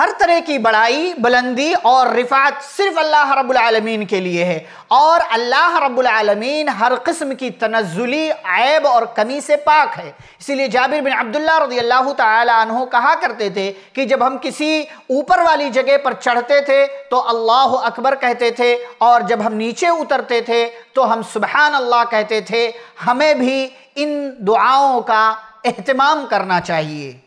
हर तरह की बड़ाई बुलंदी और रिफात सिर्फ अल्लाह रब्बुल आलमीन के लिए है और अल्लाह रब्बुल आलमीन हर किस्म की तनजुली ऐब और कमी से पाक है इसीलिए जाबिर बिन अब्दुल्ला रजी अल्लाह कहा करते थे कि जब हम किसी ऊपर वाली जगह पर चढ़ते थे तो अल्लाह अकबर कहते थे और जब हम नीचे उतरते थे तो हम सुबहान अल्लाह कहते थे हमें भी इन दुआओं का अहतमाम करना चाहिए